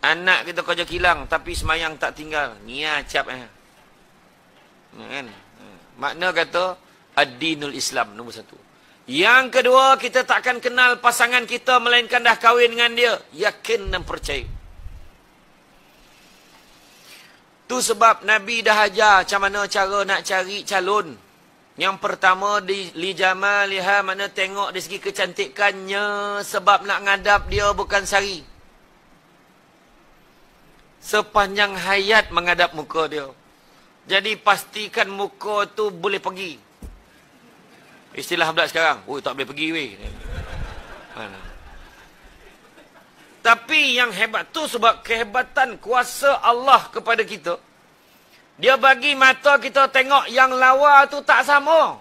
Anak kita kerja kilang tapi semayang tak tinggal. Nia cap eh. Kan? Hmm. Makna kata ad-dinul Islam nombor satu. Yang kedua kita tak akan kenal pasangan kita melainkan dah kahwin dengan dia. Yakin dan percaya. Tu sebab Nabi dah ajar macam mana cara nak cari calon. Yang pertama di li jamal liha mana tengok dari segi kecantikannya sebab nak ngadap dia bukan sari sepanjang hayat menghadap muka dia. Jadi pastikan muka tu boleh pergi. Istilah pula sekarang. Oh tak boleh pergi weh. Tapi yang hebat tu sebab kehebatan kuasa Allah kepada kita. Dia bagi mata kita tengok yang lawa tu tak sama.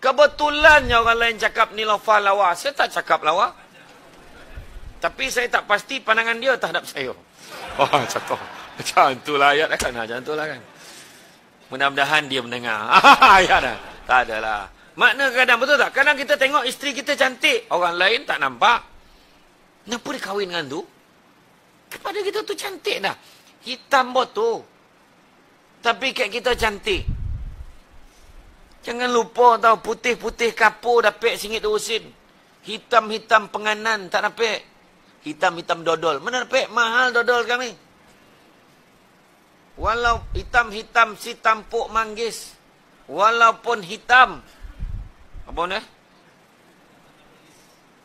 Kebetulannya orang lain cakap ni lawa lawa. Saya tak cakap lawa. Tapi saya tak pasti pandangan dia terhadap saya. Oh, contoh Macam tu lah ayat lah kan. Ha, macam tu lah kan. Mudah-mudahan dia mendengar. ayat dah. Tak adalah. Makna kadang betul tak? Kadang kita tengok isteri kita cantik. Orang lain tak nampak. Kenapa dia kahwin dengan tu? Kepada kita tu cantik dah. Hitam botol. Tapi kat kita cantik. Jangan lupa tau putih-putih kapur dapat singit urusin. Hitam-hitam penganan tak dapat hitam-hitam dodol. Benar, Pak? Mahal dodol kami. Walau hitam-hitam si tampuk manggis. Walaupun hitam. Apa ni?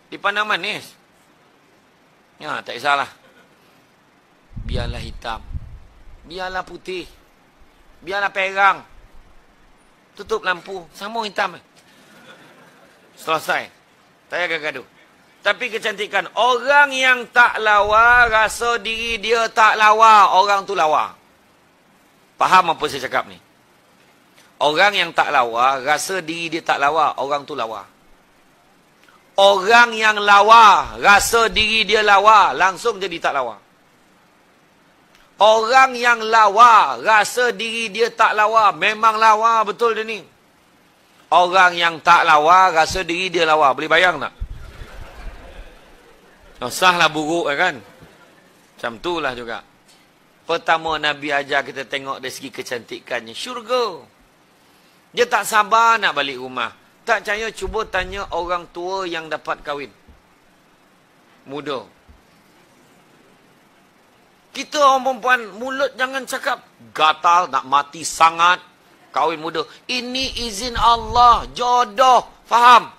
Dipandang manis. Ya, tak salah. Biarlah hitam. Biarlah putih. Biarlah perang. Tutup lampu. Sama hitam. Selesai. Tak payah gaduh. Tapi kecantikan Orang yang tak lawa Rasa diri dia tak lawa Orang tu lawa Faham apa saya cakap ni Orang yang tak lawa Rasa diri dia tak lawa Orang tu lawa Orang yang lawa Rasa diri dia lawa Langsung jadi tak lawa Orang yang lawa Rasa diri dia tak lawa Memang lawa betul dia ni Orang yang tak lawa Rasa diri dia lawa Boleh bayang tak? Sah sahlah buruk ya kan. Macam tu juga. Pertama Nabi ajar kita tengok dari segi kecantikannya. Syurga. Dia tak sabar nak balik rumah. Tak percaya cuba tanya orang tua yang dapat kahwin. Muda. Kita orang perempuan mulut jangan cakap gatal nak mati sangat kahwin muda. Ini izin Allah jodoh. Faham?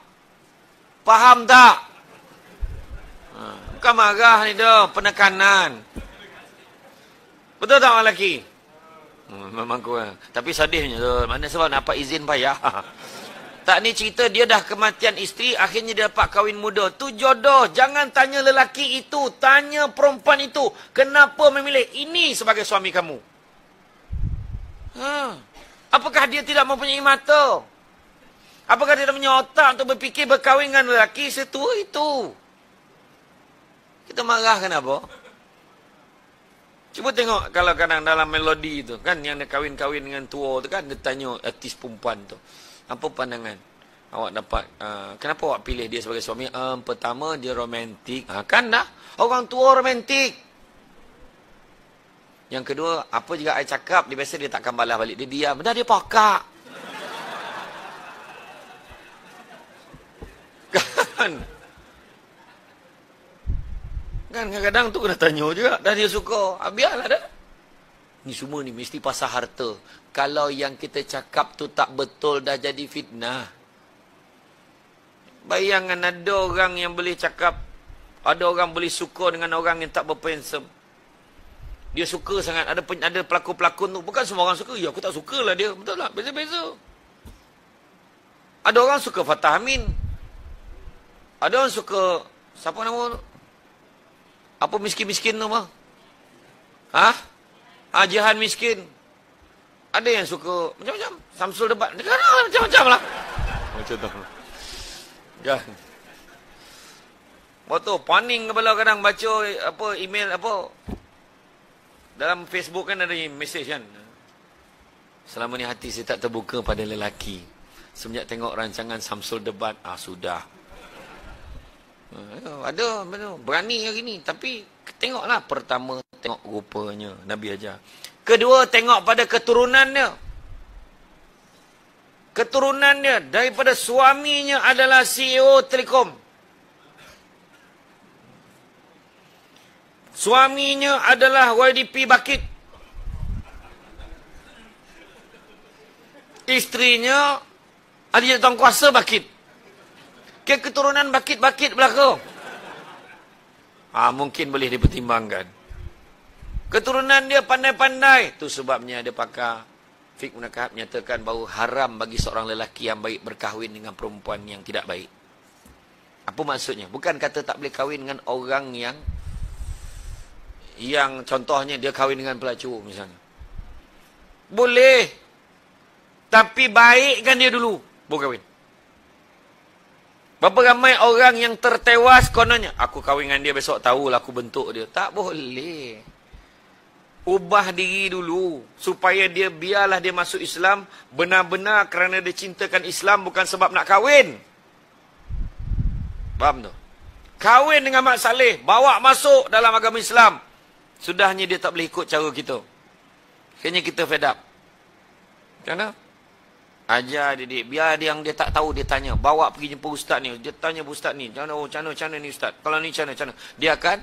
Faham tak? bukan marah ni dah, penekanan. Betul tak orang lelaki? Hmm, memang kurang. Tapi sedihnya tu. Mana sebab nak dapat izin payah. Tak ni cerita dia dah kematian isteri. Akhirnya dia dapat kahwin muda. Tu jodoh. Jangan tanya lelaki itu. Tanya perempuan itu. Kenapa memilih ini sebagai suami kamu? Ha. Apakah dia tidak mempunyai mata? Apakah dia tidak punya otak untuk berfikir berkahwin dengan lelaki setua itu? Kita marah kenapa? Cuba tengok kalau kadang dalam melodi tu kan yang nak kahwin-kahwin dengan tua tu kan dia tanya artis perempuan tu. Apa pandangan? Awak dapat uh, kenapa awak pilih dia sebagai suami? Um, pertama dia romantik. Ha, kan dah. Orang tua romantik. Yang kedua, apa juga saya cakap, dia biasa dia takkan balas balik. Dia diam. Dah dia pakak. kan? Kan kadang-kadang tu kena tanya juga. Dah dia suka. Ha, biarlah dah. Ni semua ni mesti pasal harta. Kalau yang kita cakap tu tak betul dah jadi fitnah. Bayangkan ada orang yang boleh cakap. Ada orang boleh suka dengan orang yang tak berpensem. Dia suka sangat. Ada ada pelakon-pelakon tu. Bukan semua orang suka. Ya aku tak suka lah dia. Betul lah. Beza-beza. Ada orang suka Fatah Amin. Ada orang suka... Siapa nama tu? Apa miskin-miskin tu mah? Ha? Ajahan miskin. Ada yang suka macam-macam. Samsul debat. Negara lah, macam-macam lah. Macam tu. Ya. Waktu paning kepala kadang baca apa email apa. Dalam Facebook kan ada mesej kan. Selama ni hati saya tak terbuka pada lelaki. Semenjak tengok rancangan Samsul debat, ah sudah ada benda berani hari ni tapi tengoklah pertama tengok rupanya nabi ajar kedua tengok pada keturunannya keturunannya daripada suaminya adalah CEO Telekom suaminya adalah YDP Bakit istrinya adalah Tuan Kuasa Bakit ke keturunan bakit-bakit belaka. Ha, mungkin boleh dipertimbangkan. Keturunan dia pandai-pandai. Itu sebabnya dia pakar. Fik Munakahat menyatakan bahawa haram bagi seorang lelaki yang baik berkahwin dengan perempuan yang tidak baik. Apa maksudnya? Bukan kata tak boleh kahwin dengan orang yang yang contohnya dia kahwin dengan pelacu misalnya. Boleh. Tapi baikkan dia dulu. Bukan kahwin. Berapa ramai orang yang tertewas kononnya. Aku kahwin dengan dia besok tahulah aku bentuk dia. Tak boleh. Ubah diri dulu. Supaya dia biarlah dia masuk Islam. Benar-benar kerana dia cintakan Islam bukan sebab nak kahwin. Faham tu? Kahwin dengan Mak Saleh. Bawa masuk dalam agama Islam. Sudahnya dia tak boleh ikut cara kita. Kayaknya kita fed up. Kenapa? Ajar didik. Biar dia yang dia tak tahu, dia tanya. Bawa pergi jumpa ustaz ni. Dia tanya ustaz ni. Cana, oh, cana, cana ni ustaz. Kalau ni cana, cana. Dia akan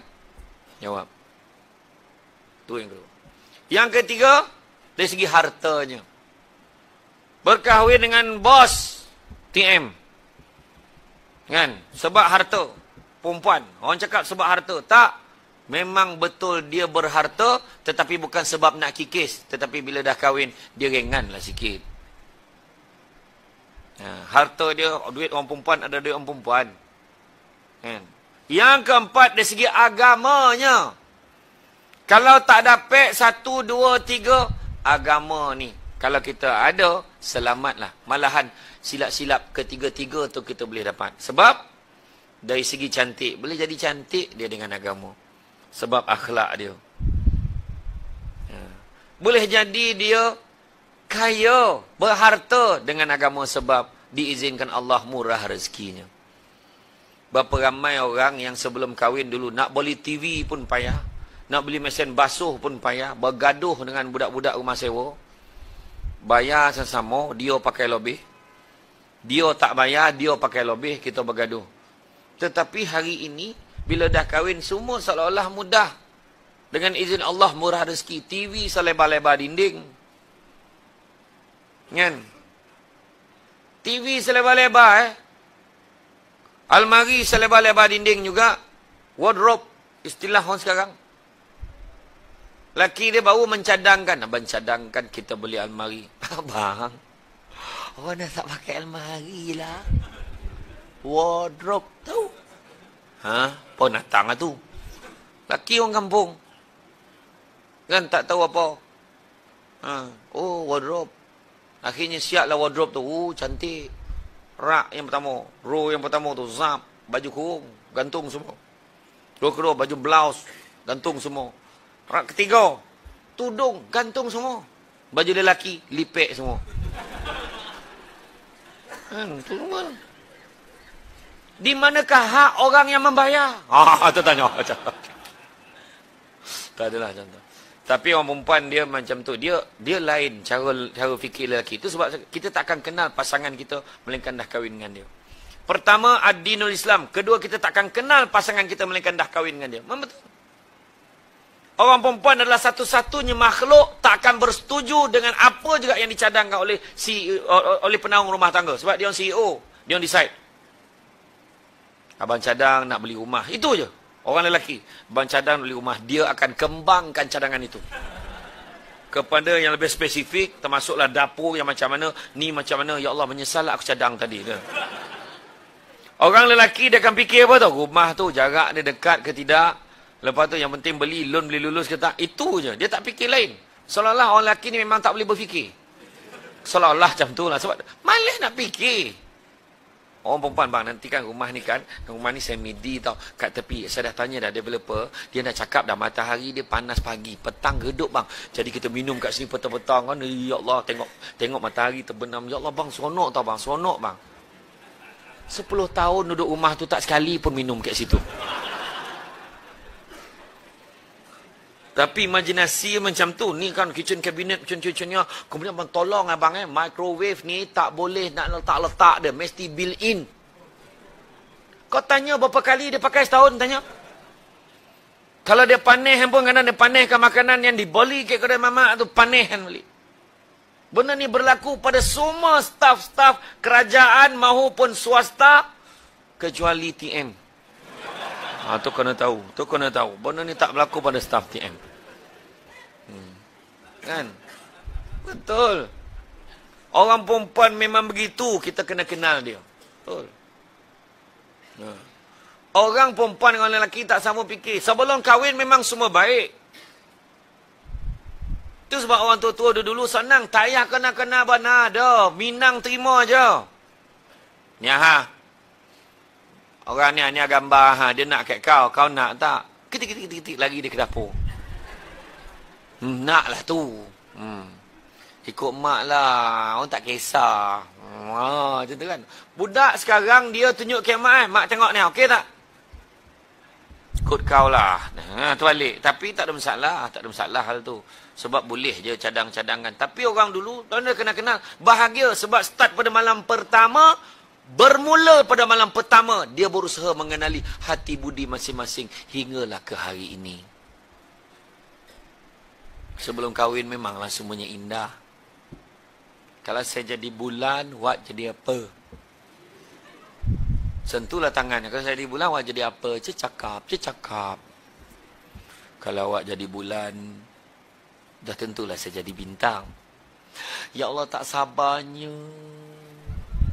jawab. Itu yang kedua. Yang ketiga, dari segi hartanya. Berkahwin dengan bos TM. Kan? Sebab harta. Perempuan. Orang cakap sebab harta. Tak. Memang betul dia berharta. Tetapi bukan sebab nak kikis. Tetapi bila dah kahwin, dia ringanlah sikit. Ha, harta dia, duit orang perempuan ada duit orang perempuan. Kan? Yang keempat, dari segi agamanya. Kalau tak dapat satu, dua, tiga, agama ni. Kalau kita ada, selamatlah. Malahan silap-silap ketiga-tiga tu kita boleh dapat. Sebab, dari segi cantik. Boleh jadi cantik dia dengan agama. Sebab akhlak dia. Ha. Boleh jadi dia kaya, berharta dengan agama sebab diizinkan Allah murah rezekinya. Berapa ramai orang yang sebelum kahwin dulu nak beli TV pun payah, nak beli mesin basuh pun payah, bergaduh dengan budak-budak rumah sewa. Bayar sesama, dia pakai lebih. Dia tak bayar, dia pakai lebih, kita bergaduh. Tetapi hari ini, bila dah kahwin, semua seolah-olah mudah. Dengan izin Allah murah rezeki. TV selebar-lebar dinding, Kan? TV selebar-lebar eh. Almari selebar-lebar dinding juga. Wardrobe. Istilah orang sekarang. Laki dia baru mencadangkan. abang cadangkan kita beli almari. Abang. Orang nak tak pakai almari lah. Wardrobe tu. Ha? Pun datang lah tu. Laki orang kampung. Kan tak tahu apa. Ha? Oh, wardrobe. Akhirnya siaplah wardrobe tu. Uh, cantik. Rak yang pertama. Row yang pertama tu. Zap. Baju kurung. Gantung semua. Row kedua. Baju blouse. Gantung semua. Rak ketiga. Tudung. Gantung semua. Baju lelaki. Lipek semua. Hmm, tu semua. Di manakah hak orang yang membayar? Ah, tu tanya. tak adalah contoh. Tapi orang perempuan dia macam tu. Dia dia lain cara cara fikir lelaki. Itu sebab kita tak akan kenal pasangan kita melainkan dah kahwin dengan dia. Pertama, ad-dinul Islam. Kedua, kita tak akan kenal pasangan kita melainkan dah kahwin dengan dia. Memang betul. Orang perempuan adalah satu-satunya makhluk tak akan bersetuju dengan apa juga yang dicadangkan oleh si e oleh penanggung rumah tangga. Sebab dia orang CEO. Dia orang decide. Abang cadang nak beli rumah. Itu je. Orang lelaki Bang cadang di rumah Dia akan kembangkan cadangan itu Kepada yang lebih spesifik Termasuklah dapur yang macam mana Ni macam mana Ya Allah menyesal aku cadang tadi ke. Orang lelaki dia akan fikir apa tau Rumah tu jarak dia dekat ke tidak Lepas tu yang penting beli loan beli lulus ke tak Itu je Dia tak fikir lain Seolah-olah orang lelaki ni memang tak boleh berfikir Seolah-olah macam tu lah Sebab malas nak fikir orang perempuan bang nanti kan rumah ni kan rumah ni semi di tau kat tepi saya dah tanya dah developer dia dah cakap dah matahari dia panas pagi petang redup bang jadi kita minum kat sini petang-petang kan eh, ya Allah tengok tengok matahari terbenam ya Allah bang seronok tau bang seronok bang sepuluh tahun duduk rumah tu tak sekali pun minum kat situ Tapi imajinasi macam tu. Ni kan kitchen cabinet macam-macamnya. Kemudian abang tolong abang eh. Microwave ni tak boleh nak letak-letak dia. Mesti built in. Kau tanya berapa kali dia pakai setahun? Tanya. Kalau dia panih pun kadang dia panihkan makanan yang dibeli ke kedai mamak tu panih kan beli. Benda ni berlaku pada semua staf-staf kerajaan maupun swasta kecuali TM. Ha, tu kena tahu, tu kena tahu. Benda ni tak berlaku pada staf TM. Kan? Betul. Orang perempuan memang begitu, kita kena kenal dia. Betul. Ha. Orang perempuan dengan lelaki tak sama fikir. Sebelum kahwin memang semua baik. Itu sebab orang tua-tua dulu senang. Tayah kena kena bana ada. Minang terima aja. Ni ha. Orang ni ha, ni gambar ha dia nak kat kau. Kau nak tak? Ketik ketik ketik lagi dia ke dapur. Hmm, nak lah tu. Hmm. Ikut mak lah. Orang tak kisah. Hmm, ah, macam tu kan. Budak sekarang dia tunjuk ke mak eh. Mak tengok ni. Okey tak? Ikut kau lah. Nah, ha, tu balik. Tapi tak ada masalah. Tak ada masalah hal tu. Sebab boleh je cadang-cadangkan. Tapi orang dulu, tuan dia kena kenal. Bahagia sebab start pada malam pertama, Bermula pada malam pertama, dia berusaha mengenali hati budi masing-masing hinggalah ke hari ini. Sebelum kahwin memanglah semuanya indah. Kalau saya jadi bulan, wak jadi apa? Sentuhlah tangannya. Kalau saya jadi bulan, wak jadi apa? Cik cakap, cik cakap. Kalau wak jadi bulan, dah tentulah saya jadi bintang. Ya Allah tak sabarnya.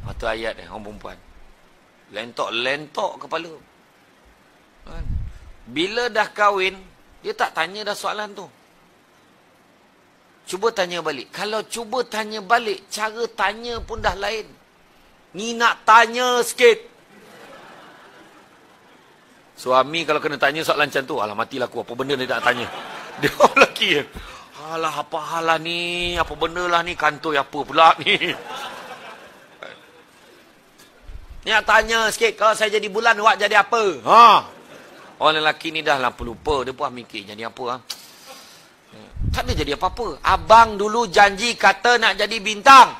Satu ayat eh, orang perempuan. Lentok, lentok kepala. Kan? Bila dah kahwin, dia tak tanya dah soalan tu. Cuba tanya balik. Kalau cuba tanya balik, cara tanya pun dah lain. Ni nak tanya sikit. Suami kalau kena tanya soalan macam tu, alah matilah aku, apa benda ni nak tanya. Dia orang lelaki. Alah, apa hal ni, apa benda lah ni, kantoi apa pula ni. Ni nak tanya sikit, kalau saya jadi bulan, awak jadi apa? Ha? Orang lelaki ni dah lah, lupa. Dia pun mikir, jadi apa? Ha? Tak ada jadi apa-apa. Abang dulu janji kata nak jadi bintang.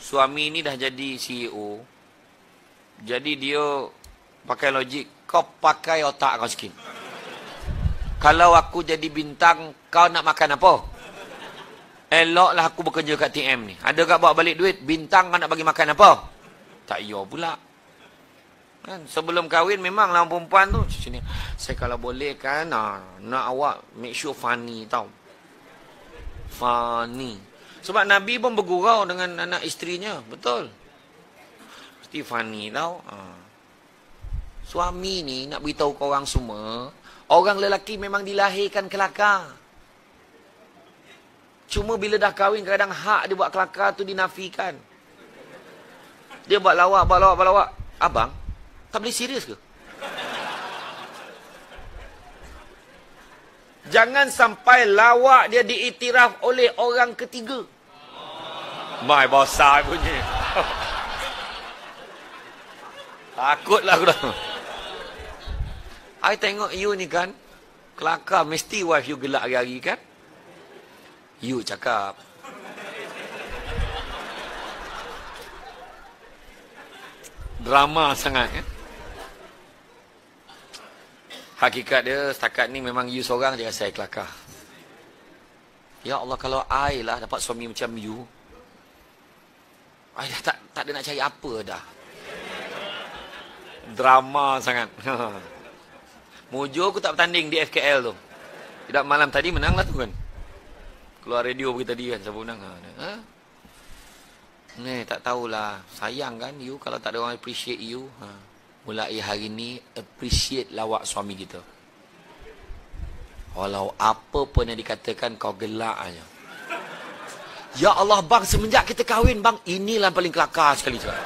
Suami ni dah jadi CEO. Jadi dia pakai logik. Kau pakai otak kau sikit. Kalau aku jadi bintang, kau nak makan apa? Eloklah aku bekerja kat TM ni. Ada kat bawa balik duit, bintang kau nak bagi makan apa? Tak iya pula. Kan? Sebelum kahwin memang lah perempuan tu. Sini. Saya kalau boleh kan ah, nak awak make sure funny tau. Funny. Sebab Nabi pun bergurau dengan anak isterinya. Betul. Mesti funny tau. Ah. Suami ni nak beritahu korang semua. Orang lelaki memang dilahirkan kelakar. Cuma bila dah kahwin kadang hak dia buat kelakar tu dinafikan. Dia buat lawak, buat lawak, buat lawak. Abang, tak boleh serius ke? Jangan sampai lawak dia diiktiraf oleh orang ketiga. My boss I bunyi. Takutlah aku dah. I tengok you ni kan. Kelakar mesti wife you gelak hari-hari kan. You cakap. Drama sangat kan. Hakikat dia setakat ni memang you seorang je rasa saya kelakar. Ya Allah kalau I lah dapat suami macam you. I dah tak, tak ada nak cari apa dah. Drama sangat. Mojo aku tak bertanding di FKL tu. Tidak malam tadi menang lah tu kan. Keluar radio pergi tadi kan siapa menang. Ha? ha? Ni eh, tak tahulah. Sayang kan you kalau tak ada orang appreciate you. Ha? mulai hari ni appreciate lawak suami kita walau apa pun yang dikatakan kau gelak aja ya Allah bang semenjak kita kahwin bang inilah paling kelakar sekali cakap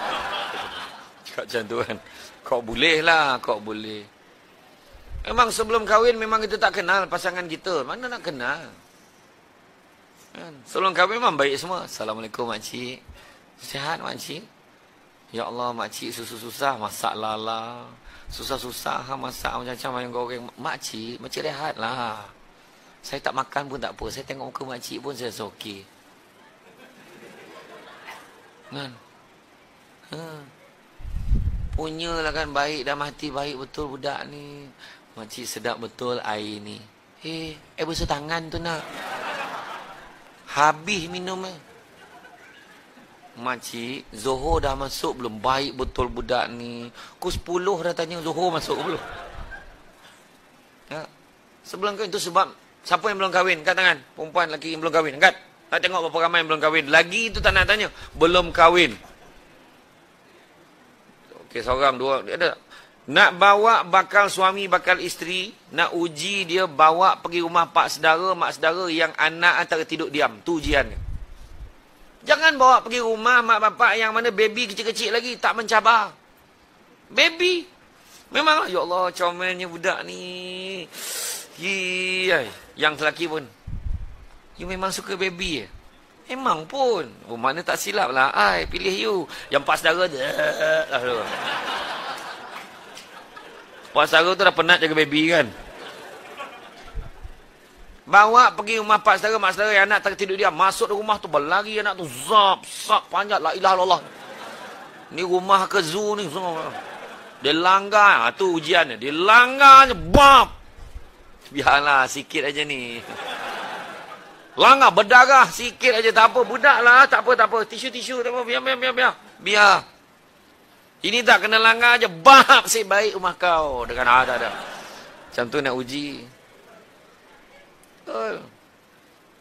cakap macam tu kan kau boleh lah kau boleh memang sebelum kahwin memang kita tak kenal pasangan kita mana nak kenal kan? sebelum kahwin memang baik semua Assalamualaikum makcik sihat makcik Ya Allah makcik susah-susah masak lala Susah-susah ha, masak macam-macam ayam goreng Makcik, makcik rehat lah Saya tak makan pun tak apa Saya tengok muka makcik pun saya rasa okey kan? ha. Punyalah kan baik dah mati baik betul budak ni Makcik sedap betul air ni Eh, eh basuh tangan tu nak Habis minum eh Makcik, Zohor dah masuk belum? Baik betul budak ni. Kus puluh, dah tanya Zohor masuk belum? Ya. Sebelum kahwin tu sebab siapa yang belum kahwin? Angkat tangan. Perempuan lelaki yang belum kahwin. Angkat. Tak tengok berapa ramai yang belum kahwin. Lagi tu tak nak tanya. Belum kahwin. Okey, seorang, dua. Ada Nak bawa bakal suami, bakal isteri. Nak uji dia bawa pergi rumah pak sedara, mak sedara yang anak antara tidur diam. Tu ujian Jangan bawa pergi rumah mak bapak yang mana baby kecil-kecil lagi tak mencabar. Baby. Memanglah, ya Allah, comelnya budak ni. Hii, yang lelaki pun. You memang suka baby ya? Memang pun. Oh, mana tak silap lah. Ay, pilih you. Yang pas darah je. Lah, tu. Pas darah tu dah penat jaga baby kan? Bawa pergi rumah pak saudara, mak saudara yang anak tidur dia. Masuk rumah tu, berlari anak tu. Zap, sap, panjat. La ilah Allah. Ni rumah ke zoo ni. Semua. Dia langgar. Ha, tu ujian dia. Dia langgar je. Bap. Biarlah, sikit aja ni. Langgar, berdarah. Sikit aja. Tak apa, budak lah. Tak apa, tak apa. Tisu, tisu. Tak apa. Biar, biar, biar. Biar. biar. Ini tak kena langgar je. Bap, si baik rumah kau. Dengan ada ada. Macam tu nak uji betul.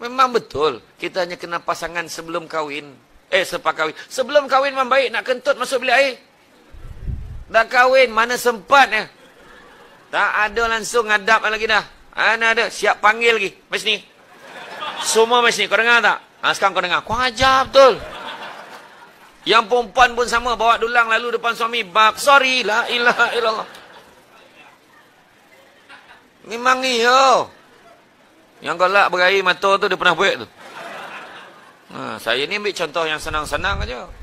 Memang betul. Kita hanya kena pasangan sebelum kahwin. Eh, sempat kahwin. Sebelum kahwin memang baik. Nak kentut masuk bilik air. Dah kahwin. Mana sempat ya? Tak ada langsung ngadap lagi dah. Mana ada. Siap panggil lagi. Mari sini. Semua mari sini. Kau dengar tak? Ha, sekarang kau dengar. Kau ajar betul. Yang perempuan pun sama. Bawa dulang lalu depan suami. Bak, sorry. La ilaha illallah. Memang iya. Memang yang galak berair mata tu dia pernah buat tu. Ha, saya ni ambil contoh yang senang-senang aja. -senang